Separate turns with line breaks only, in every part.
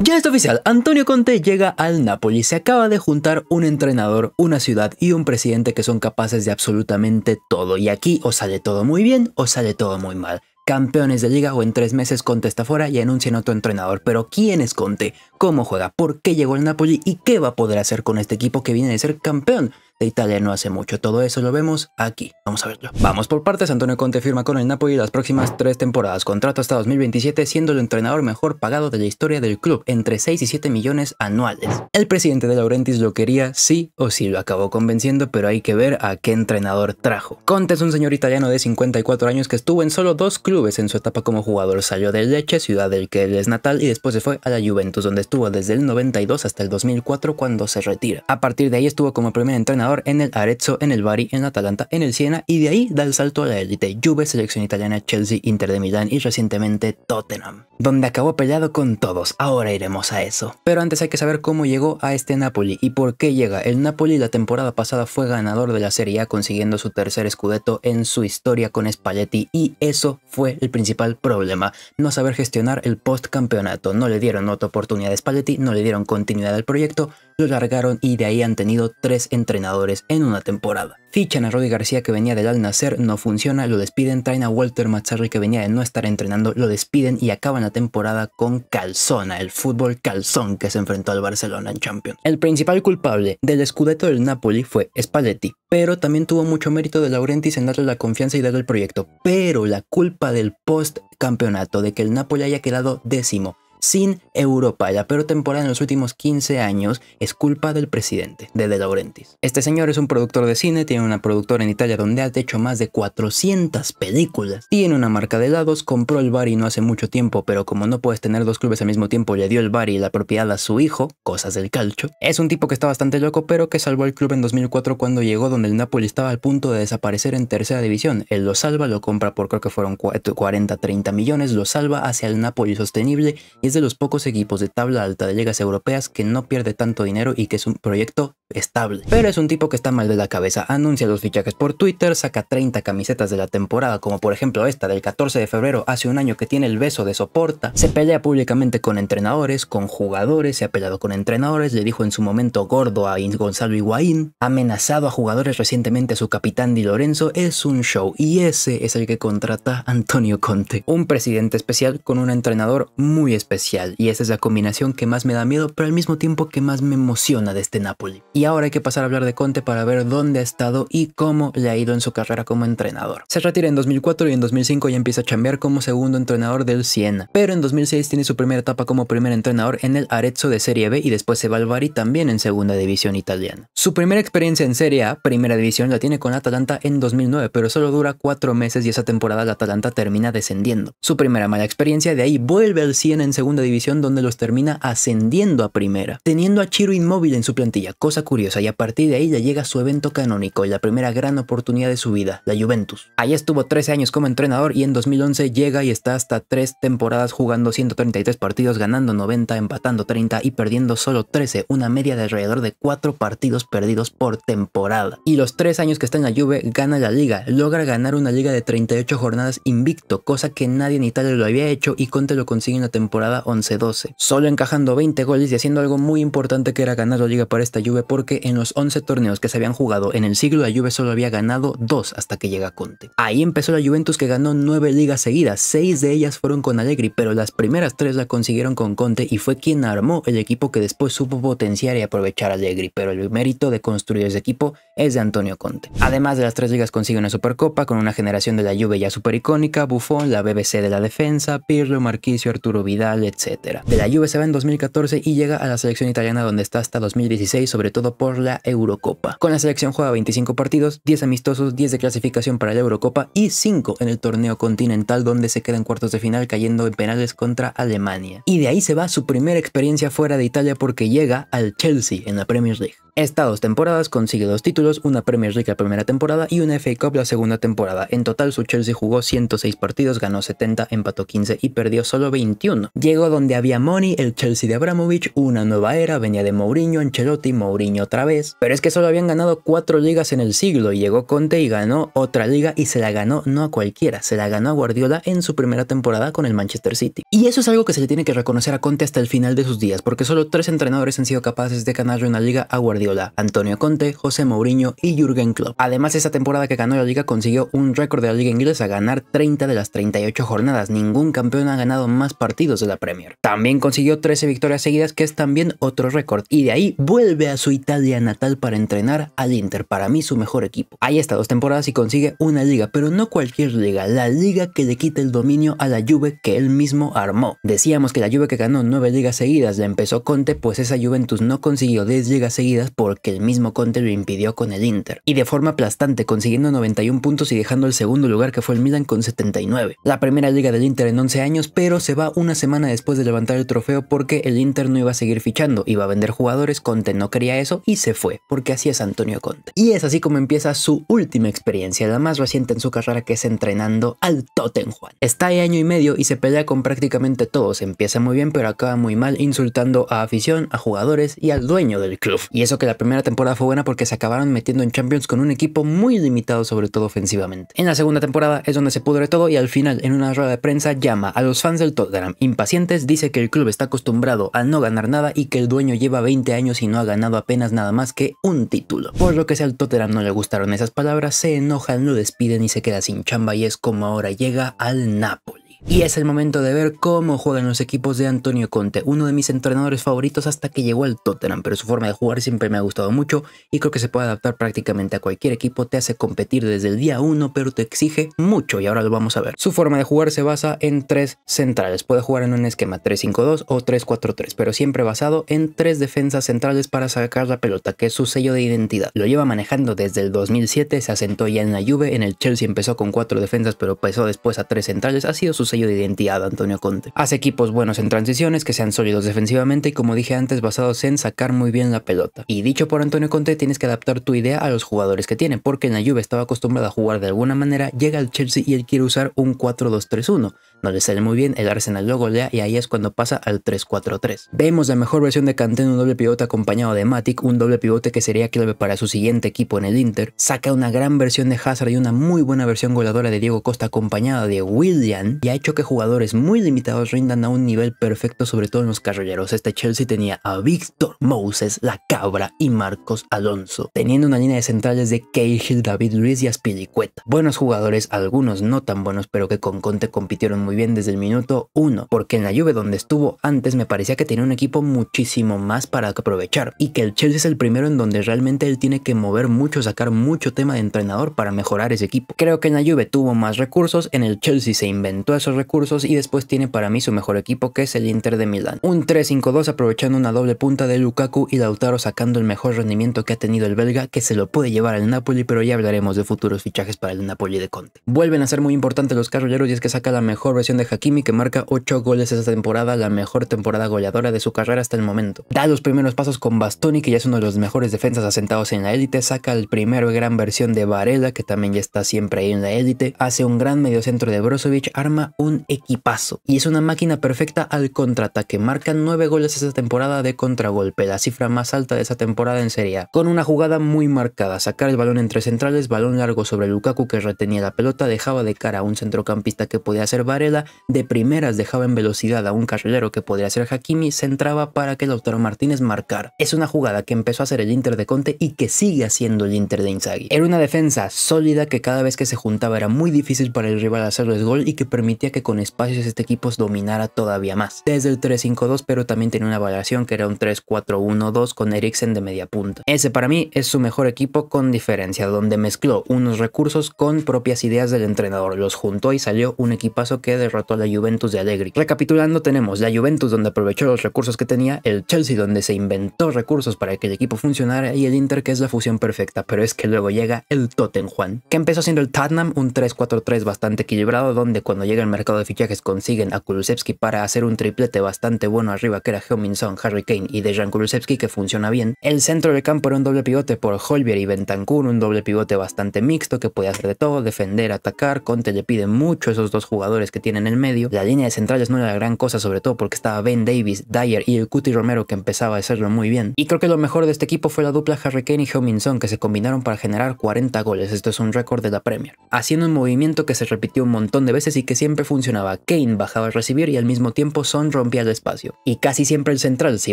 Ya está oficial, Antonio Conte llega al Napoli. Se acaba de juntar un entrenador, una ciudad y un presidente que son capaces de absolutamente todo. Y aquí o sale todo muy bien o sale todo muy mal. Campeones de liga o en tres meses Conte está fuera y anuncian otro entrenador. Pero ¿quién es Conte? ¿Cómo juega? ¿Por qué llegó al Napoli? ¿Y qué va a poder hacer con este equipo que viene de ser campeón? de Italia no hace mucho. Todo eso lo vemos aquí. Vamos a verlo. Vamos por partes. Antonio Conte firma con el Napoli las próximas tres temporadas. Contrato hasta 2027 siendo el entrenador mejor pagado de la historia del club, entre 6 y 7 millones anuales. El presidente de Laurentis lo quería sí o sí, lo acabó convenciendo, pero hay que ver a qué entrenador trajo. Conte es un señor italiano de 54 años que estuvo en solo dos clubes en su etapa como jugador. Salió de Leche, ciudad del que él es natal, y después se fue a la Juventus, donde estuvo desde el 92 hasta el 2004 cuando se retira. A partir de ahí estuvo como primer entrenador en el Arezzo, en el Bari, en Atalanta, en el Siena y de ahí da el salto a la élite, Juve, selección italiana, Chelsea, Inter de Milán y recientemente Tottenham, donde acabó peleado con todos, ahora iremos a eso. Pero antes hay que saber cómo llegó a este Napoli y por qué llega. El Napoli la temporada pasada fue ganador de la Serie A consiguiendo su tercer scudetto en su historia con Spalletti y eso fue el principal problema, no saber gestionar el post campeonato, no le dieron otra oportunidad a Spalletti, no le dieron continuidad al proyecto, lo largaron y de ahí han tenido tres entrenadores en una temporada. Fichan a Roddy García que venía del Al Nacer, no funciona, lo despiden, traen a Walter Mazzarri que venía de no estar entrenando, lo despiden y acaban la temporada con Calzona, el fútbol calzón que se enfrentó al Barcelona en Champions. El principal culpable del escudeto del Napoli fue Spalletti, pero también tuvo mucho mérito de Laurentiis en darle la confianza y darle el proyecto, pero la culpa del post campeonato de que el Napoli haya quedado décimo sin Europa. La peor temporada en los últimos 15 años es culpa del presidente, de De Laurentiis. Este señor es un productor de cine, tiene una productora en Italia donde ha hecho más de 400 películas. Tiene una marca de helados, compró el bar y no hace mucho tiempo, pero como no puedes tener dos clubes al mismo tiempo, le dio el bar y la propiedad a su hijo, cosas del calcho. Es un tipo que está bastante loco, pero que salvó el club en 2004 cuando llegó donde el Napoli estaba al punto de desaparecer en tercera división. Él lo salva, lo compra por creo que fueron 40, 30 millones, lo salva hacia el Napoli sostenible y es de los pocos equipos de tabla alta de llegas europeas que no pierde tanto dinero y que es un proyecto estable. Pero es un tipo que está mal de la cabeza, anuncia los fichajes por Twitter, saca 30 camisetas de la temporada, como por ejemplo esta del 14 de febrero hace un año que tiene el beso de Soporta, se pelea públicamente con entrenadores, con jugadores, se ha peleado con entrenadores, le dijo en su momento gordo a Gonzalo Higuaín, amenazado a jugadores recientemente a su capitán Di Lorenzo, es un show y ese es el que contrata Antonio Conte, un presidente especial con un entrenador muy especial y esa es la combinación que más me da miedo, pero al mismo tiempo que más me emociona de este Napoli. Y ahora hay que pasar a hablar de Conte para ver dónde ha estado y cómo le ha ido en su carrera como entrenador. Se retira en 2004 y en 2005 ya empieza a chambear como segundo entrenador del Siena, pero en 2006 tiene su primera etapa como primer entrenador en el Arezzo de Serie B y después se va al también en segunda división italiana. Su primera experiencia en Serie A, primera división, la tiene con Atalanta en 2009, pero solo dura cuatro meses y esa temporada la Atalanta termina descendiendo. Su primera mala experiencia, de ahí vuelve al 100 en segunda división donde los termina ascendiendo a primera, teniendo a Chiro inmóvil en su plantilla, cosa curiosa, y a partir de ahí ya llega su evento canónico y la primera gran oportunidad de su vida, la Juventus. Ahí estuvo 13 años como entrenador y en 2011 llega y está hasta tres temporadas jugando 133 partidos, ganando 90, empatando 30 y perdiendo solo 13, una media de alrededor de 4 partidos perdidos por temporada. Y los tres años que está en la Juve gana la liga, logra ganar una liga de 38 jornadas invicto, cosa que nadie en Italia lo había hecho y Conte lo consigue en la temporada 11-12, solo encajando 20 goles y haciendo algo muy importante que era ganar la liga para esta Juve porque en los 11 torneos que se habían jugado en el siglo la Juve solo había ganado dos hasta que llega Conte. Ahí empezó la Juventus que ganó nueve ligas seguidas, Seis de ellas fueron con Allegri, pero las primeras tres la consiguieron con Conte y fue quien armó el equipo que después supo potenciar y aprovechar a Allegri, pero el mérito de construir ese equipo es de Antonio Conte. Además de las tres ligas consigue una Supercopa con una generación de la Juve ya icónica Buffon, la BBC de la defensa, Pirlo, Marquicio, Arturo Vidal, etc. De la Juve se va en 2014 y llega a la selección italiana donde está hasta 2016, sobre todo por la Eurocopa. Con la selección juega 25 partidos, 10 amistosos, 10 de clasificación para la Eurocopa y 5 en el torneo continental donde se queda en cuartos de final cayendo en penales contra Alemania. Y de ahí se va su primera experiencia fuera de Italia porque llega al Chelsea en la Premier League. Está dos temporadas, consigue dos títulos, una Premier League la primera temporada y una FA Cup la segunda temporada. En total, su Chelsea jugó 106 partidos, ganó 70, empató 15 y perdió solo 21. Llegó donde había money, el Chelsea de Abramovich, una nueva era, venía de Mourinho, Ancelotti, Mourinho otra vez. Pero es que solo habían ganado cuatro ligas en el siglo y llegó Conte y ganó otra liga y se la ganó no a cualquiera, se la ganó a Guardiola en su primera temporada con el Manchester City. Y eso es algo que se le tiene que reconocer a Conte hasta el final de sus días, porque solo tres entrenadores han sido capaces de ganarle una liga a Guardiola Antonio Conte, José Mourinho y Jürgen Klopp. Además, esa temporada que ganó la liga consiguió un récord de la liga inglesa, ganar 30 de las 38 jornadas. Ningún campeón ha ganado más partidos de la Premier. También consiguió 13 victorias seguidas, que es también otro récord. Y de ahí vuelve a su Italia natal para entrenar al Inter, para mí su mejor equipo. Ahí está dos temporadas y consigue una liga, pero no cualquier liga, la liga que le quita el dominio a la Juve que él mismo armó. Decíamos que la Juve que ganó 9 ligas seguidas la empezó Conte, pues esa Juventus no consiguió 10 ligas seguidas porque el mismo Conte lo impidió con el Inter, y de forma aplastante consiguiendo 91 puntos y dejando el segundo lugar que fue el Milan con 79. La primera liga del Inter en 11 años, pero se va una semana después de levantar el trofeo porque el Inter no iba a seguir fichando, iba a vender jugadores, Conte no quería eso y se fue, porque así es Antonio Conte. Y es así como empieza su última experiencia, la más reciente en su carrera que es entrenando al Tottenham. Está ahí año y medio y se pelea con prácticamente todos, empieza muy bien pero acaba muy mal insultando a afición, a jugadores y al dueño del club. Y eso que la primera temporada fue buena porque se acabaron metiendo en Champions con un equipo muy limitado, sobre todo ofensivamente. En la segunda temporada es donde se pudre todo y al final, en una rueda de prensa, llama a los fans del Tottenham impacientes, dice que el club está acostumbrado a no ganar nada y que el dueño lleva 20 años y no ha ganado apenas nada más que un título. Por lo que si al Tottenham no le gustaron esas palabras, se enojan, lo despiden y se queda sin chamba y es como ahora llega al Napoli. Y es el momento de ver cómo juegan los equipos de Antonio Conte, uno de mis entrenadores favoritos hasta que llegó al Tottenham, pero su forma de jugar siempre me ha gustado mucho y creo que se puede adaptar prácticamente a cualquier equipo, te hace competir desde el día 1, pero te exige mucho y ahora lo vamos a ver. Su forma de jugar se basa en tres centrales, puede jugar en un esquema 3-5-2 o 3-4-3, pero siempre basado en tres defensas centrales para sacar la pelota, que es su sello de identidad. Lo lleva manejando desde el 2007, se asentó ya en la Juve, en el Chelsea empezó con cuatro defensas, pero pasó después a tres centrales, ha sido su sello de identidad Antonio Conte. Hace equipos buenos en transiciones, que sean sólidos defensivamente y como dije antes, basados en sacar muy bien la pelota. Y dicho por Antonio Conte, tienes que adaptar tu idea a los jugadores que tiene, porque en la Juve estaba acostumbrada a jugar de alguna manera, llega al Chelsea y él quiere usar un 4-2-3-1, no le sale muy bien, el Arsenal logo golea y ahí es cuando pasa al 3-4-3. Vemos la mejor versión de Kanté en un doble pivote acompañado de Matic, un doble pivote que sería clave para su siguiente equipo en el Inter. Saca una gran versión de Hazard y una muy buena versión goleadora de Diego Costa acompañada de William y ha hecho que jugadores muy limitados rindan a un nivel perfecto sobre todo en los carrilleros. Este Chelsea tenía a Víctor Moses, La Cabra y Marcos Alonso, teniendo una línea de centrales de Cahill, David Luis y Aspilicueta. Buenos jugadores, algunos no tan buenos pero que con Conte compitieron muy bien desde el minuto uno porque en la Juve donde estuvo antes me parecía que tenía un equipo muchísimo más para aprovechar y que el Chelsea es el primero en donde realmente él tiene que mover mucho, sacar mucho tema de entrenador para mejorar ese equipo. Creo que en la Juve tuvo más recursos, en el Chelsea se inventó esos recursos y después tiene para mí su mejor equipo que es el Inter de Milán. Un 3-5-2 aprovechando una doble punta de Lukaku y Lautaro sacando el mejor rendimiento que ha tenido el belga que se lo puede llevar al Napoli pero ya hablaremos de futuros fichajes para el Napoli de Conte. Vuelven a ser muy importantes los carrilleros y es que saca la mejor versión de Hakimi que marca 8 goles esa temporada, la mejor temporada goleadora de su carrera hasta el momento. Da los primeros pasos con Bastoni, que ya es uno de los mejores defensas asentados en la élite, saca el primer gran versión de Varela, que también ya está siempre ahí en la élite, hace un gran mediocentro de Brozovic, arma un equipazo y es una máquina perfecta al contraataque. Marca 9 goles esa temporada de contragolpe, la cifra más alta de esa temporada en Serie A, con una jugada muy marcada, sacar el balón entre centrales, balón largo sobre Lukaku que retenía la pelota, dejaba de cara a un centrocampista que podía hacer Varela de primeras dejaba en velocidad a un carrilero que podría ser Hakimi, centraba para que el Lautaro Martínez marcara. Es una jugada que empezó a hacer el Inter de Conte y que sigue haciendo el Inter de Inzaghi. Era una defensa sólida que cada vez que se juntaba era muy difícil para el rival hacerles gol y que permitía que con espacios este equipo dominara todavía más. Desde el 3-5-2, pero también tenía una variación que era un 3-4-1-2 con Eriksen de media punta. Ese para mí es su mejor equipo con diferencia, donde mezcló unos recursos con propias ideas del entrenador, los juntó y salió un equipazo que derrotó a la Juventus de Allegri. Recapitulando tenemos la Juventus donde aprovechó los recursos que tenía, el Chelsea donde se inventó recursos para que el equipo funcionara y el Inter que es la fusión perfecta, pero es que luego llega el Tottenham, Juan, que empezó siendo el Tottenham un 3-4-3 bastante equilibrado donde cuando llega el mercado de fichajes consiguen a Kulusevski para hacer un triplete bastante bueno arriba que era heung Harry Kane y Dejan Kulusevski que funciona bien. El centro del campo era un doble pivote por Holbier y Bentancur, un doble pivote bastante mixto que puede hacer de todo, defender, atacar, Conte le pide mucho a esos dos jugadores que tiene en el medio. La línea de centrales no era gran cosa, sobre todo porque estaba Ben Davis, Dyer y el Cuti Romero que empezaba a hacerlo muy bien. Y creo que lo mejor de este equipo fue la dupla Harry Kane y Heung-Min que se combinaron para generar 40 goles, esto es un récord de la Premier. Haciendo un movimiento que se repitió un montón de veces y que siempre funcionaba. Kane bajaba a recibir y al mismo tiempo Son rompía el espacio. Y casi siempre el central se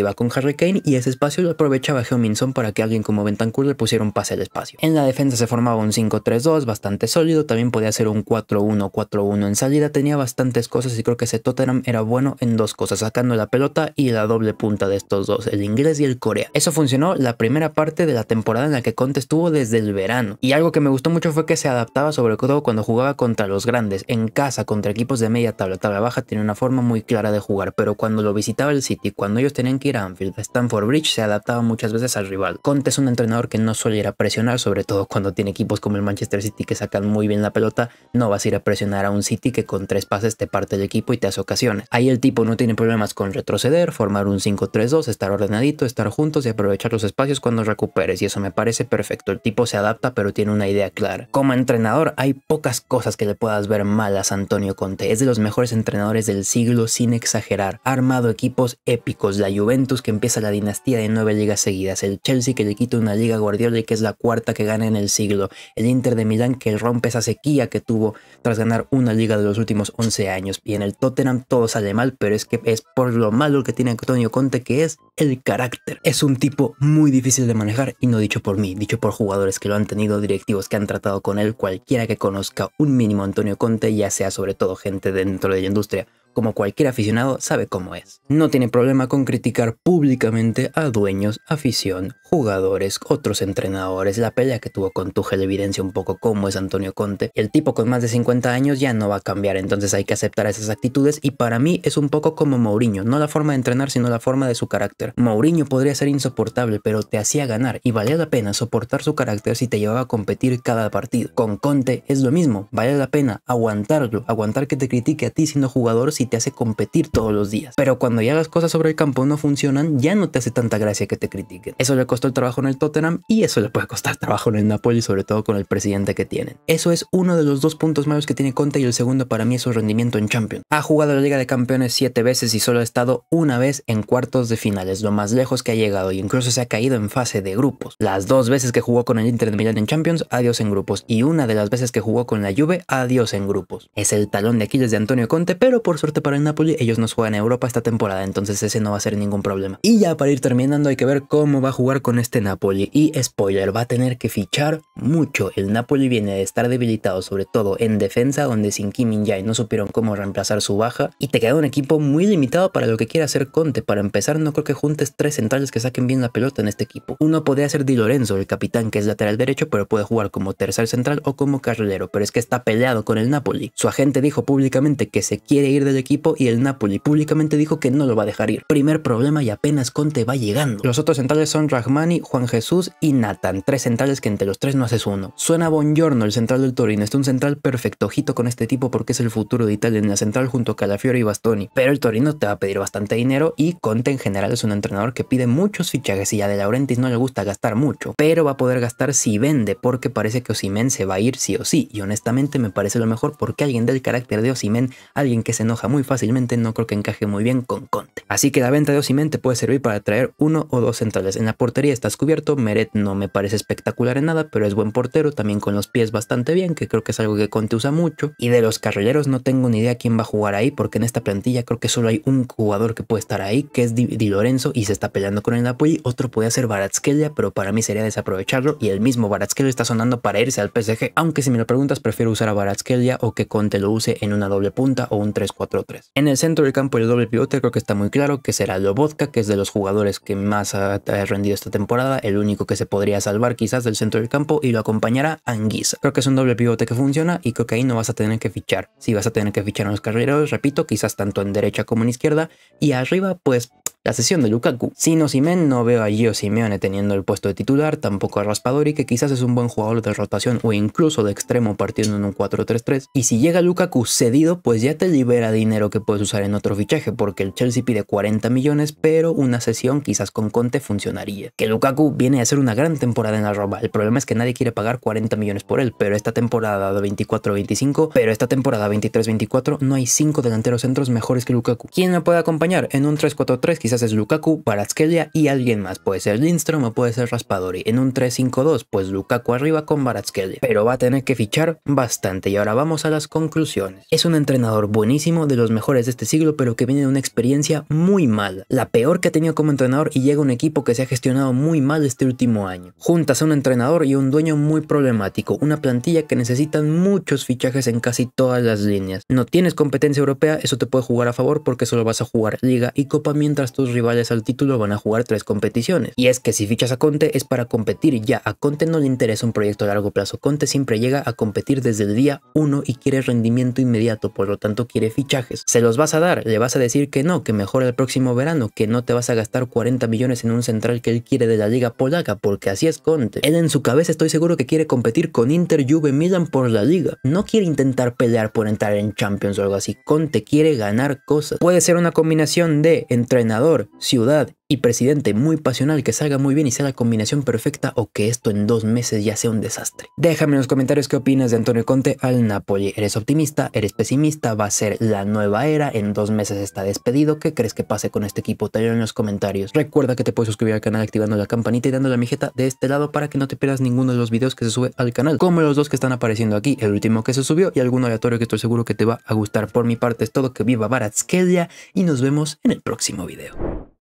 iba con Harry Kane y ese espacio lo aprovechaba Heung-Min para que alguien como Bentancur le pusiera un pase al espacio. En la defensa se formaba un 5-3-2 bastante sólido, también podía ser un 4-1-4-1 en salida, tenía bastantes cosas y creo que ese Tottenham era bueno en dos cosas, sacando la pelota y la doble punta de estos dos, el inglés y el corea. Eso funcionó la primera parte de la temporada en la que Conte estuvo desde el verano. Y algo que me gustó mucho fue que se adaptaba sobre todo cuando jugaba contra los grandes, en casa, contra equipos de media tabla, tabla baja, tiene una forma muy clara de jugar, pero cuando lo visitaba el City, cuando ellos tenían que ir a Anfield, a Bridge, se adaptaba muchas veces al rival. Conte es un entrenador que no suele ir a presionar, sobre todo cuando tiene equipos como el Manchester City que sacan muy bien la pelota, no vas a ir a presionar a un City que con tres pases este parte del equipo y te hace ocasiones. Ahí el tipo no tiene problemas con retroceder, formar un 5-3-2, estar ordenadito, estar juntos y aprovechar los espacios cuando recuperes. Y eso me parece perfecto. El tipo se adapta pero tiene una idea clara. Como entrenador hay pocas cosas que le puedas ver malas a Antonio Conte. Es de los mejores entrenadores del siglo sin exagerar. Ha armado equipos épicos. La Juventus que empieza la dinastía de nueve ligas seguidas. El Chelsea que le quita una liga Guardiola y que es la cuarta que gana en el siglo. El Inter de Milán que rompe esa sequía que tuvo tras ganar una liga de los últimos 11 años y en el Tottenham todo sale mal, pero es que es por lo malo que tiene Antonio Conte que es el carácter. Es un tipo muy difícil de manejar y no dicho por mí, dicho por jugadores que lo han tenido, directivos que han tratado con él, cualquiera que conozca un mínimo Antonio Conte, ya sea sobre todo gente dentro de la industria como cualquier aficionado sabe cómo es. No tiene problema con criticar públicamente a dueños, afición, jugadores, otros entrenadores. La pelea que tuvo con Tuchel evidencia un poco cómo es Antonio Conte. El tipo con más de 50 años ya no va a cambiar, entonces hay que aceptar esas actitudes y para mí es un poco como Mourinho, no la forma de entrenar sino la forma de su carácter. Mourinho podría ser insoportable, pero te hacía ganar y valía la pena soportar su carácter si te llevaba a competir cada partido. Con Conte es lo mismo, vale la pena aguantarlo, aguantar que te critique a ti siendo jugador si te hace competir todos los días. Pero cuando ya las cosas sobre el campo no funcionan, ya no te hace tanta gracia que te critiquen. Eso le costó el trabajo en el Tottenham y eso le puede costar trabajo en el Napoli, sobre todo con el presidente que tienen. Eso es uno de los dos puntos malos que tiene Conte y el segundo para mí es su rendimiento en Champions. Ha jugado la Liga de Campeones siete veces y solo ha estado una vez en cuartos de finales, lo más lejos que ha llegado y incluso se ha caído en fase de grupos. Las dos veces que jugó con el Inter de Milán en Champions, adiós en grupos. Y una de las veces que jugó con la Juve, adiós en grupos. Es el talón de Aquiles de Antonio Conte, pero por suerte para el Napoli, ellos no juegan en Europa esta temporada, entonces ese no va a ser ningún problema. Y ya para ir terminando hay que ver cómo va a jugar con este Napoli. Y spoiler, va a tener que fichar mucho. El Napoli viene de estar debilitado, sobre todo en defensa, donde sin Kim In no supieron cómo reemplazar su baja. Y te queda un equipo muy limitado para lo que quiera hacer Conte. Para empezar, no creo que juntes tres centrales que saquen bien la pelota en este equipo. Uno podría ser Di Lorenzo, el capitán que es lateral derecho, pero puede jugar como tercer central o como carrilero. Pero es que está peleado con el Napoli. Su agente dijo públicamente que se quiere ir del equipo equipo y el Napoli. Públicamente dijo que no lo va a dejar ir. Primer problema y apenas Conte va llegando. Los otros centrales son Rahmani, Juan Jesús y Nathan. Tres centrales que entre los tres no haces uno. Suena Buongiorno el central del Torino. Es un central perfecto. Ojito con este tipo porque es el futuro de Italia en la central junto a Calafiore y Bastoni. Pero el Torino te va a pedir bastante dinero y Conte en general es un entrenador que pide muchos fichajes y a De Laurentiis no le gusta gastar mucho. Pero va a poder gastar si vende porque parece que Osimen se va a ir sí o sí. Y honestamente me parece lo mejor porque alguien del carácter de Osimen, alguien que se enoja mucho, muy fácilmente no creo que encaje muy bien con Conte. Así que la venta de Osimente puede servir para traer uno o dos centrales. En la portería estás cubierto, Meret no me parece espectacular en nada, pero es buen portero, también con los pies bastante bien, que creo que es algo que Conte usa mucho. Y de los carrileros no tengo ni idea quién va a jugar ahí, porque en esta plantilla creo que solo hay un jugador que puede estar ahí, que es Di, Lorenzo y se está peleando con el Napoli. Otro puede ser Baratskelia, pero para mí sería desaprovecharlo y el mismo Baratskelia está sonando para irse al PSG. Aunque si me lo preguntas, prefiero usar a Baratskelia o que Conte lo use en una doble punta o un 3-4 en el centro del campo el doble pivote creo que está muy claro que será Lobotka, que es de los jugadores que más ha rendido esta temporada, el único que se podría salvar quizás del centro del campo y lo acompañará Anguisa. Creo que es un doble pivote que funciona y creo que ahí no vas a tener que fichar. Si vas a tener que fichar a los carreros, repito, quizás tanto en derecha como en izquierda y arriba pues la sesión de Lukaku. Sin Osimen no veo a Gio Simeone teniendo el puesto de titular, tampoco a Raspadori, que quizás es un buen jugador de rotación o incluso de extremo partiendo en un 4-3-3. Y si llega Lukaku cedido, pues ya te libera dinero que puedes usar en otro fichaje, porque el Chelsea pide 40 millones, pero una sesión quizás con Conte funcionaría. Que Lukaku viene a ser una gran temporada en la Roma, el problema es que nadie quiere pagar 40 millones por él, pero esta temporada de 24-25, pero esta temporada 23-24 no hay cinco delanteros centros mejores que Lukaku. ¿Quién me puede acompañar? En un 3-4-3 quizás es Lukaku, Baratskelia y alguien más. Puede ser Lindstrom o puede ser Raspadori. En un 3-5-2, pues Lukaku arriba con Baratskelia, Pero va a tener que fichar bastante. Y ahora vamos a las conclusiones. Es un entrenador buenísimo, de los mejores de este siglo, pero que viene de una experiencia muy mala. La peor que ha tenido como entrenador y llega un equipo que se ha gestionado muy mal este último año. Juntas a un entrenador y un dueño muy problemático. Una plantilla que necesitan muchos fichajes en casi todas las líneas. No tienes competencia europea, eso te puede jugar a favor porque solo vas a jugar liga y copa mientras tú rivales al título van a jugar tres competiciones. Y es que si fichas a Conte es para competir ya. A Conte no le interesa un proyecto a largo plazo. Conte siempre llega a competir desde el día 1 y quiere rendimiento inmediato, por lo tanto quiere fichajes. Se los vas a dar, le vas a decir que no, que mejor el próximo verano, que no te vas a gastar 40 millones en un central que él quiere de la liga polaca, porque así es Conte. Él en su cabeza estoy seguro que quiere competir con Inter, Juve, Milan por la liga. No quiere intentar pelear por entrar en Champions o algo así. Conte quiere ganar cosas. Puede ser una combinación de entrenador Ciudad y presidente muy pasional que salga muy bien y sea la combinación perfecta o que esto en dos meses ya sea un desastre. Déjame en los comentarios qué opinas de Antonio Conte al Napoli. ¿Eres optimista? ¿Eres pesimista? ¿Va a ser la nueva era? ¿En dos meses está despedido? ¿Qué crees que pase con este equipo? Te en los comentarios. Recuerda que te puedes suscribir al canal activando la campanita y dando la mijeta de este lado para que no te pierdas ninguno de los videos que se sube al canal, como los dos que están apareciendo aquí, el último que se subió y algún aleatorio que estoy seguro que te va a gustar. Por mi parte es todo, que viva Baratskelia y nos vemos en el próximo video.